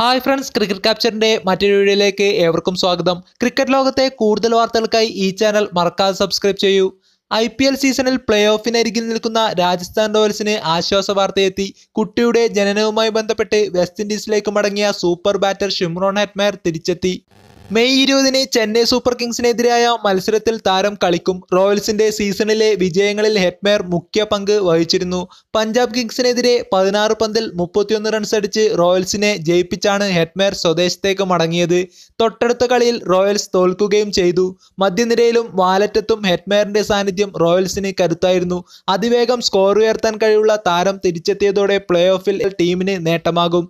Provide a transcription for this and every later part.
hi friends cricket ക്യാപ്ചറിന്റെ മറ്റൊരു വീഡിയോയിലേക്ക് ഏവർക്കും സ്വാഗതം ക്രിക്കറ്റ് ലോകത്തെ കൂടുതൽ വാർത്തകൾക്കായി ഈ ചാനൽ മറക്കാതെ സബ്സ്ക്രൈബ് ചെയ്യൂ ഐ പി എൽ സീസണിൽ പ്ലേ ഓഫിനരികിൽ നിൽക്കുന്ന രാജസ്ഥാൻ റോയൽസിന് ആശ്വാസ വാർത്തയെത്തി കുട്ടിയുടെ ജനനവുമായി ബന്ധപ്പെട്ട് വെസ്റ്റ് ഇൻഡീസിലേക്ക് മടങ്ങിയ സൂപ്പർ ബാറ്റർ ഷിംറോൺ ഹെറ്റ്മയർ തിരിച്ചെത്തി മെയ് ഇരുപതിന് ചെന്നൈ സൂപ്പർ കിങ്സിനെതിരായ മത്സരത്തിൽ താരം കളിക്കും റോയൽസിന്റെ സീസണിലെ വിജയങ്ങളിൽ ഹെറ്റ്മേർ മുഖ്യ പങ്ക് വഹിച്ചിരുന്നു പഞ്ചാബ് കിങ്സിനെതിരെ പതിനാറ് പന്തിൽ മുപ്പത്തിയൊന്ന് റൺസ് അടിച്ച് റോയൽസിനെ ജയിപ്പിച്ചാണ് ഹെറ്റ്മേർ സ്വദേശത്തേക്ക് മടങ്ങിയത് തൊട്ടടുത്ത കളിയിൽ റോയൽസ് തോൽക്കുകയും ചെയ്തു മധ്യനിരയിലും വാലറ്റത്തും ഹെറ്റ്മേറിന്റെ സാന്നിധ്യം റോയൽസിന് കരുത്തായിരുന്നു അതിവേഗം സ്കോർ ഉയർത്താൻ കഴിവുള്ള താരം തിരിച്ചെത്തിയതോടെ പ്ലേ ഓഫിൽ ടീമിന് നേട്ടമാകും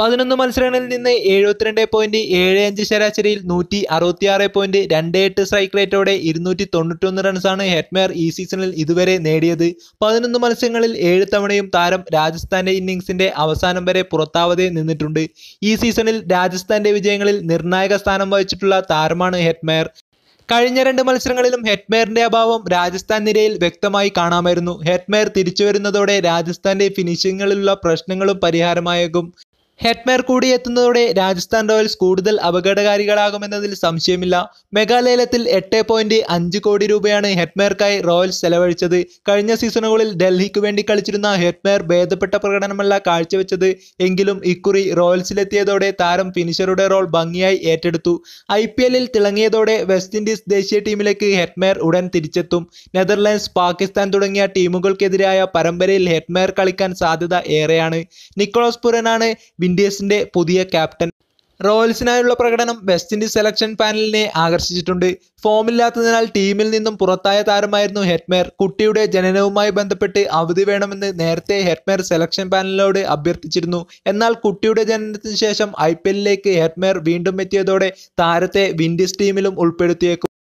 പതിനൊന്ന് മത്സരങ്ങളിൽ നിന്ന് എഴുപത്തിരണ്ട് പോയിന്റ് ഏഴ് അഞ്ച് ശരാശരിയിൽ നൂറ്റി അറുപത്തിയാറ് പോയിന്റ് രണ്ട് എട്ട് സ്ട്രൈക്ക് റേറ്റോടെ ഇരുന്നൂറ്റി ഒന്ന് റൺസാണ് ഹെറ്റ്മെയർ ഈ സീസണിൽ ഇതുവരെ നേടിയത് പതിനൊന്ന് മത്സരങ്ങളിൽ ഏഴ് തവണയും താരം രാജസ്ഥാന്റെ ഇന്നിംഗ്സിന്റെ അവസാനം വരെ പുറത്താവാതെ നിന്നിട്ടുണ്ട് ഈ സീസണിൽ രാജസ്ഥാന്റെ വിജയങ്ങളിൽ നിർണായക സ്ഥാനം വഹിച്ചിട്ടുള്ള താരമാണ് ഹെറ്റ്മെയർ കഴിഞ്ഞ രണ്ട് മത്സരങ്ങളിലും ഹെറ്റ്മെയറിന്റെ അഭാവം രാജസ്ഥാൻ നിരയിൽ വ്യക്തമായി കാണാമായിരുന്നു ഹെറ്റ്മെയർ തിരിച്ചു വരുന്നതോടെ രാജസ്ഥാന്റെ ഫിനിഷിങ്ങുകളിലുള്ള പ്രശ്നങ്ങളും പരിഹാരമായേക്കും ഹെറ്റ്മേർ കൂടി എത്തുന്നതോടെ രാജസ്ഥാൻ റോയൽസ് കൂടുതൽ അപകടകാരികളാകുമെന്നതിൽ സംശയമില്ല മെഗാലേലത്തിൽ എട്ട് പോയിന്റ് അഞ്ച് കോടി രൂപയാണ് ഹെറ്റ്മേർക്കായി റോയൽസ് ചെലവഴിച്ചത് കഴിഞ്ഞ സീസണുകളിൽ ഡൽഹിക്ക് വേണ്ടി കളിച്ചിരുന്ന ഹെറ്റ്മേർ ഭേദപ്പെട്ട പ്രകടനമല്ല കാഴ്ചവെച്ചത് എങ്കിലും ഇക്കുറി റോയൽസിലെത്തിയതോടെ താരം ഫിനിഷറുടെ റോൾ ഭംഗിയായി ഏറ്റെടുത്തു ഐ പി എല്ലിൽ തിളങ്ങിയതോടെ വെസ്റ്റ് ഇൻഡീസ് ദേശീയ ടീമിലേക്ക് ഹെറ്റ്മേർ ഉടൻ തിരിച്ചെത്തും നെതർലാൻഡ്സ് പാകിസ്ഥാൻ തുടങ്ങിയ ടീമുകൾക്കെതിരായ പരമ്പരയിൽ ഹെറ്റ്മേർ കളിക്കാൻ സാധ്യത ഏറെയാണ് നിക്കോളസ് പുരനാണ് വിൻഡേഴ്സിന്റെ പുതിയ ക്യാപ്റ്റൻ റോയൽസിനായുള്ള പ്രകടനം വെസ്റ്റ് ഇൻഡീസ് സെലക്ഷൻ പാനലിനെ ആകർഷിച്ചിട്ടുണ്ട് ഫോമില്ലാത്തതിനാൽ ടീമിൽ നിന്നും പുറത്തായ താരമായിരുന്നു ഹെറ്റ്മേർ കുട്ടിയുടെ ജനനവുമായി ബന്ധപ്പെട്ട് അവധി വേണമെന്ന് നേരത്തെ ഹെറ്റ്മേർ സെലക്ഷൻ പാനലിനോട് അഭ്യർത്ഥിച്ചിരുന്നു എന്നാൽ കുട്ടിയുടെ ജനനത്തിന് ശേഷം ഐ പി എല്ലിലേക്ക് ഹെറ്റ്മേർ വീണ്ടും എത്തിയതോടെ താരത്തെ വിൻഡീസ് ടീമിലും ഉൾപ്പെടുത്തിയേക്കും